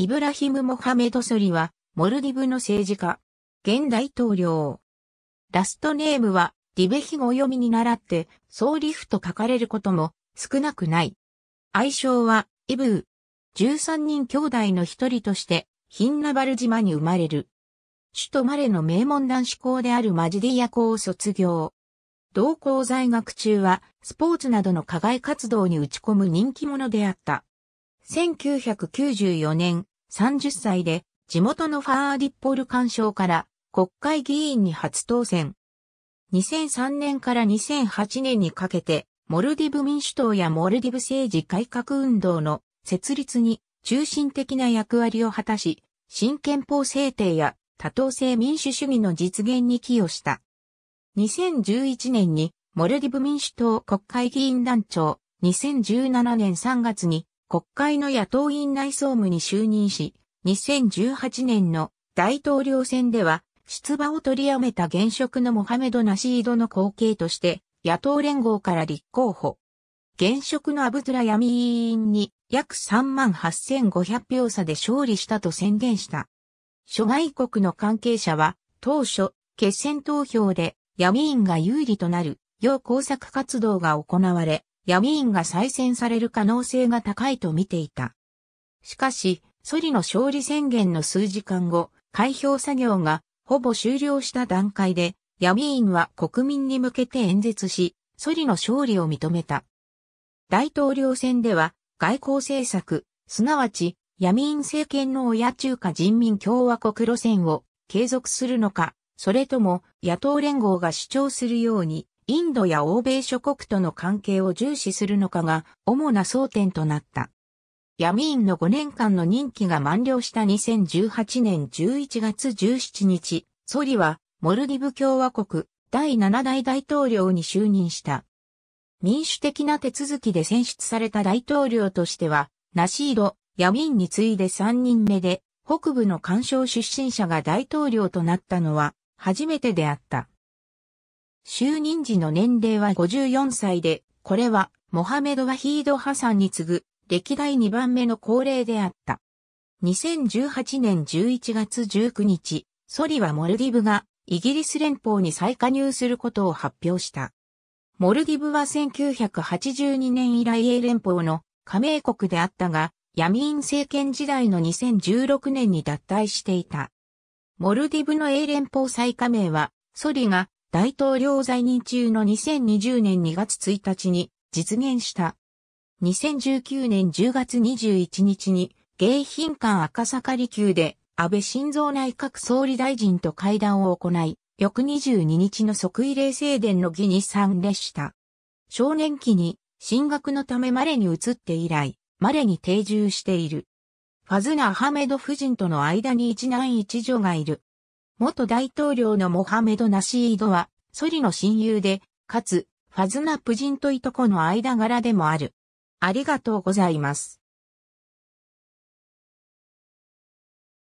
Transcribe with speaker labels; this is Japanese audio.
Speaker 1: イブラヒム・モハメド・ソリは、モルディブの政治家、現大統領。ラストネームは、ディベヒゴ読みに習って、総理府と書かれることも少なくない。愛称は、イブー。13人兄弟の一人として、ヒンナバル島に生まれる。首都マレの名門男子校であるマジディア校を卒業。同校在学中は、スポーツなどの課外活動に打ち込む人気者であった。1994年、30歳で地元のファーディッポル干渉から国会議員に初当選。2003年から2008年にかけて、モルディブ民主党やモルディブ政治改革運動の設立に中心的な役割を果たし、新憲法制定や多党制民主主義の実現に寄与した。2011年にモルディブ民主党国会議員団長、2017年3月に国会の野党院内総務に就任し、2018年の大統領選では出馬を取りやめた現職のモハメド・ナシードの後継として野党連合から立候補。現職のアブズラヤミー委員に約3万8500票差で勝利したと宣言した。諸外国の関係者は当初決選投票でヤミー員が有利となる要工作活動が行われ、闇院が再選される可能性が高いと見ていた。しかし、ソリの勝利宣言の数時間後、開票作業がほぼ終了した段階で、闇院は国民に向けて演説し、ソリの勝利を認めた。大統領選では、外交政策、すなわち、闇院政権の親中華人民共和国路線を継続するのか、それとも野党連合が主張するように、インドや欧米諸国との関係を重視するのかが主な争点となった。ヤミーンの5年間の任期が満了した2018年11月17日、ソリはモルディブ共和国第7代大統領に就任した。民主的な手続きで選出された大統領としては、ナシード、ヤミーンに次いで3人目で、北部の干渉出身者が大統領となったのは初めてであった。就任時の年齢は54歳で、これはモハメド・ワヒード・ハサンに次ぐ歴代2番目の高齢であった。2018年11月19日、ソリはモルディブがイギリス連邦に再加入することを発表した。モルディブは1982年以来英連邦の加盟国であったが、ヤミーン政権時代の2016年に脱退していた。モルディブの英連邦再加盟は、ソリが大統領在任中の2020年2月1日に実現した。2019年10月21日に、迎賓館赤坂離宮で安倍晋三内閣総理大臣と会談を行い、翌22日の即位礼正殿の儀に参列した。少年期に進学のためマレに移って以来、マレに定住している。ファズナ・アハメド夫人との間に一男一女がいる。元大統領のモハメド・ナシードは、ソリの親友で、かつ、ファズナプジンといとこの間柄でもある。ありがとうございます。